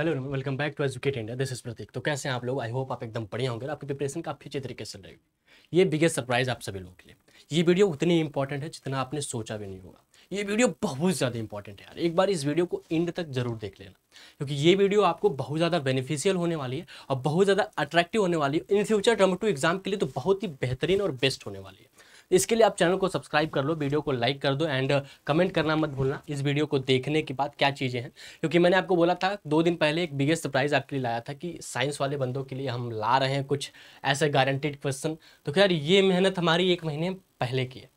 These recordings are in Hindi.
hello welcome back to Educate India this is Prateek तो कैसे हैं आप लोग आई होप आप एकदम बढ़िया होंगे आपकी प्रिपरेशन काफ़ी अच्छे तरीके से रहेगी ये बिगेस्ट सरप्राइज आप सभी लोगों के लिए ये वीडियो उतनी इंपॉर्टेंट है जितना आपने सोचा भी नहीं होगा ये वीडियो बहुत ज़्यादा इंपॉर्टेंट है यार एक बार इस वीडियो को एंड तक जरूर देख लेना क्योंकि ये वीडियो आपको बहुत ज़्यादा बेनिफिशियल होने वाली है और बहुत ज़्यादा अट्रैक्टिव होने वाली है in future term two exam के लिए तो बहुत ही बेहतरीन और बेस्ट होने वाली है इसके लिए आप चैनल को सब्सक्राइब कर लो वीडियो को लाइक कर दो एंड कमेंट करना मत भूलना इस वीडियो को देखने के बाद क्या चीज़ें हैं क्योंकि मैंने आपको बोला था दो दिन पहले एक बिगेस्ट सरप्राइज़ आपके लिए लाया था कि साइंस वाले बंदों के लिए हम ला रहे हैं कुछ ऐसे गारंटेड क्वेश्चन तो खैर ये मेहनत हमारी एक महीने पहले की है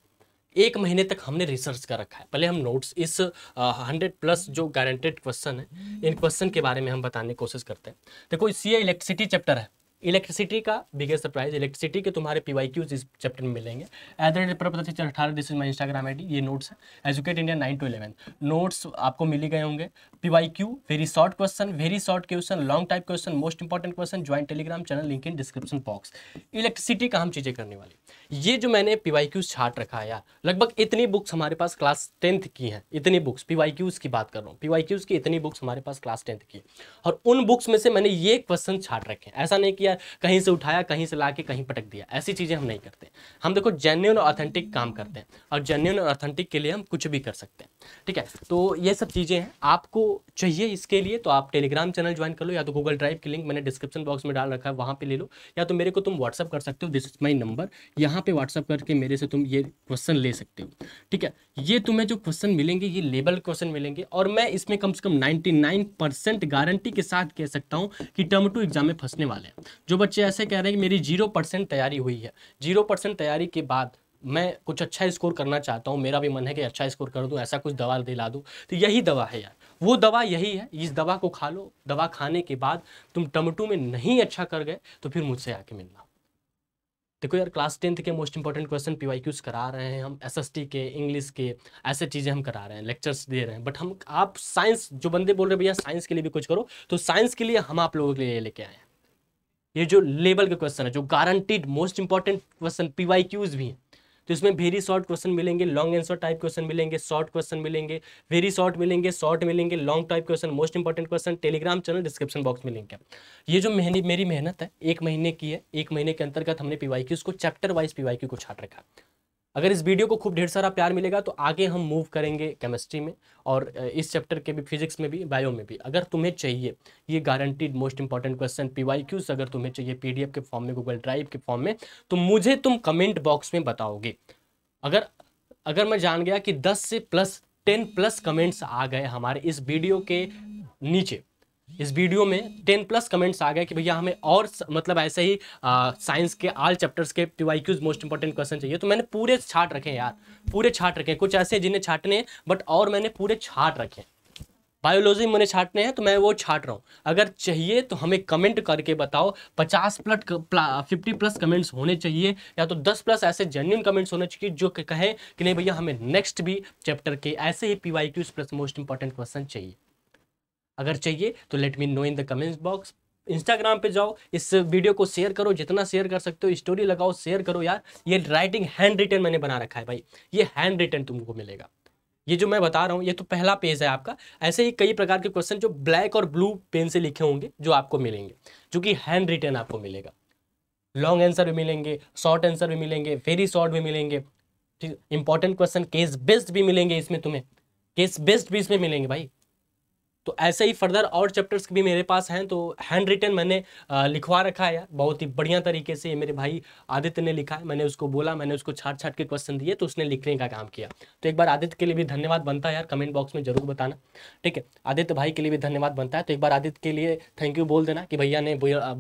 एक महीने तक हमने रिसर्च कर रखा है पहले हम नोट्स इस हंड्रेड प्लस जो गारंटेड क्वेश्चन है इन क्वेश्चन के बारे में हम बताने की कोशिश करते हैं देखो सी इलेक्ट्रिसिटी चैप्टर है इलेक्ट्रिसिटी का बिगेस्ट सरप्राइज इलेक्ट्रिसिटी के तुम्हारे पी वाई क्यूज इस चैप्टर में मिलेंगे एट द रेट पर पता चल अठारह this is my Instagram I D ये नोट्स है Educate India nine to eleven notes आपको मिल गए होंगे P Y Q very short question very short question long type question most important question join Telegram channel link in description box electricity का हम चीज़ें करने वाली ये जो मैंने पी वाई क्यूज छाट रखा है यार लगभग इतनी बुक्स हमारे पास क्लास टेंथ की हैं इतनी बुक्स पी वाई क्यूज की बात कर रहा हूँ पी वाई क्यूज की इतनी बुक्स हमारे पास क्लास टेंथ की और उन बुक्स में से मैंने ये क्वेश्चन छाट रखे हैं ऐसा नहीं कि किया कहीं से उठाया कहीं से ला के कहीं पटक दिया ऐसी चीज़ें हम नहीं करते हम देखो जेन्यून और ऑथेंटिक काम करते हैं और जेन्यून और ऑथेंटिक के लिए हम कुछ भी कर सकते हैं ठीक है तो ये सब चीज़ें हैं आपको चाहिए इसके लिए तो आप टेलीग्राम चैनल ज्वाइन कर लो या तो गूगल ड्राइव की लिंक मैंने डिस्क्रिप्शन बॉक्स में डाल रखा है वहाँ पर ले लो या तो मेरे को तुम व्हाट्सअप कर सकते हो दिस इज माई नंबर यहाँ पर व्हाट्सअप करके मेरे से तुम ये क्वेश्चन ले सकते हो ठीक है ये तुम्हें जो क्वेश्चन मिलेंगे ये लेबल क्वेश्चन मिलेंगे और मैं इसमें कम से कम 99 परसेंट गारंटी के साथ कह सकता हूँ कि टर्म टू एग्जाम में फंसने वाले हैं जो बच्चे ऐसे कह रहे हैं कि मेरी जीरो परसेंट तैयारी हुई है जीरो परसेंट तैयारी के बाद मैं कुछ अच्छा स्कोर करना चाहता हूँ मेरा भी मन है कि अच्छा स्कोर कर दूँ ऐसा कुछ दवा दिला दूँ तो यही दवा है यार वो दवा यही है इस दवा को खा लो दवा खाने के बाद तुम टमटू में नहीं अच्छा कर गए तो फिर मुझसे आके मिलना देखो यार क्लास टेंथ के most important question P Y Qs करा रहे हैं हम एस एस टी के इंग्लिश के ऐसे चीज़ें हम करा रहे हैं लेक्चर्स दे रहे हैं बट हम आप साइंस जो बंदे बोल रहे भैया साइंस के लिए भी कुछ करो तो साइंस के लिए हम आप लोगों के लिए लेके आए हैं ये जो लेवल के क्वेश्चन है जो guaranteed most important question PY Qs भी हैं तो इसमें वेरी शॉर्ट क्वेश्चन मिलेंगे लॉन्ग आंसर टाइप क्वेश्चन मिलेंगे शॉर्ट क्वेश्चन मिलेंगे वेरी शॉर्ट मिलेंगे शॉर्ट मिलेंगे long type question most important question Telegram channel description box में लिंक है ये जो मेहनत मेरी मेहनत है एक महीने की है एक महीने के अंतर्गत हमने पीवाई की को चैप्टर वाइज पीवाई को छाट रखा अगर इस वीडियो को खूब ढेर सारा प्यार मिलेगा तो आगे हम मूव करेंगे केमिस्ट्री में और इस चैप्टर के भी फिजिक्स में भी बायो में भी अगर तुम्हें चाहिए ये guaranteed most important question P Y Qs अगर तुम्हें चाहिए पीडीएफ के फॉर्म में गूगल ड्राइव के फॉर्म में तो मुझे तुम कमेंट बॉक्स में बताओगे अगर अगर मैं जान गया कि दस से प्लस टेन प्लस कमेंट्स आ गए हमारे इस वीडियो के नीचे इस वीडियो में टेन प्लस कमेंट्स आ गए कि भैया हमें और मतलब ऐसे ही साइंस के आल चैप्टर्स के P Y Qs most important question चाहिए तो मैंने पूरे छाट रखे हैं यार पूरे छाट रखे हैं कुछ ऐसे जिन्हें छाटने बट और मैंने पूरे छाट रखे बायोलॉजी मैंने छाटने हैं तो मैं वो छाट रहा हूँ अगर चाहिए तो हमें कमेंट करके बताओ पचास प्लस फिफ्टी प्लस कमेंट्स होने चाहिए या तो दस प्लस ऐसे जेन्यून कमेंट्स होने चाहिए जो कहें कि नहीं भैया हमें नेक्स्ट भी चैप्टर के ऐसे ही P Y Qs plus most important question चाहिए अगर चाहिए तो let me know in the comments box Instagram पे जाओ इस वीडियो को शेयर करो जितना शेयर कर सकते हो स्टोरी लगाओ शेयर करो यार ये राइटिंग हैंड रिटर्न मैंने बना रखा है भाई ये हैंड रिटर्न तुमको मिलेगा ये जो मैं बता रहा हूँ ये तो पहला पेज है आपका ऐसे ही कई प्रकार के क्वेश्चन जो ब्लैक और ब्लू पेन से लिखे होंगे जो आपको मिलेंगे जो कि हैंड रिटर्न आपको मिलेगा लॉन्ग आंसर भी मिलेंगे शॉर्ट आंसर भी मिलेंगे वेरी शॉर्ट भी मिलेंगे ठीक इंपॉर्टेंट क्वेश्चन केस बेस्ड भी मिलेंगे इसमें तुम्हें केस बेस्ड भी इसमें मिलेंगे भाई तो ऐसे ही फर्दर और चैप्टर्स भी मेरे पास हैं तो हैंड रिटन मैंने लिखवा रखा है बहुत ही बढ़िया तरीके से मेरे भाई आदित्य ने लिखा है मैंने उसको बोला मैंने उसको छाट छाट के क्वेश्चन दिए तो उसने लिखने का काम किया तो एक बार आदित्य के लिए भी धन्यवाद बनता है यार कमेंट बॉक्स में जरूर बताना ठीक है आदित्य भाई के लिए भी धन्यवाद बनता है तो एक बार आदित्य के लिए थैंक यू बोल देना कि भैया ने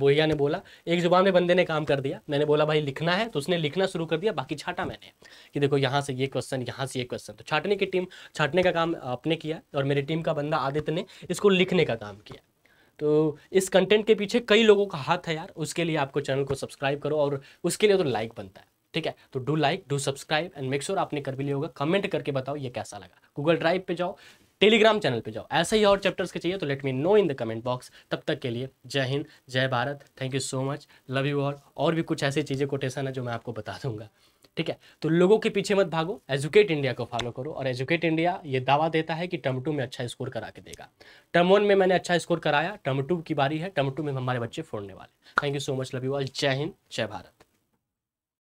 भैया ने बोला एक जुबान में बंदे ने काम कर दिया मैंने बोला भाई लिखना है तो उसने लिखना शुरू कर दिया बाकी छाटा मैंने कि देखो यहाँ से ये क्वेश्चन यहाँ से ये क्वेश्चन तो छाटने की टीम छाटने का काम अपने किया और मेरी टीम का बंदा आदित्य ने इसको लिखने का काम किया तो इस कंटेंट के पीछे कई लोगों का हाथ है यार उसके लिए आपको चैनल को सब्सक्राइब करो और उसके लिए तो लाइक बनता है ठीक है तो do like do subscribe and make sure आपने कर भी लिया होगा कमेंट करके बताओ ये कैसा लगा गूगल ड्राइव पे जाओ टेलीग्राम चैनल पे जाओ ऐसे ही और चैप्टर्स के चाहिए तो let me know in the comment box तब तक के लिए जय हिंद जय Bharat thank you so much love you all और भी कुछ ऐसी चीज़ें कोटेशन है जो मैं आपको बता दूंगा ठीक है तो लोगों के पीछे मत भागो एजुकेट इंडिया को फॉलो करो और एजुकेट इंडिया ये दावा देता है कि टर्म टू में अच्छा स्कोर करा के देगा टर्म वन में मैंने अच्छा स्कोर कराया टर्म टू की बारी है टर्म टू में हमारे बच्चे फोड़ने वाले thank you so much love you all जय हिंद जय भारत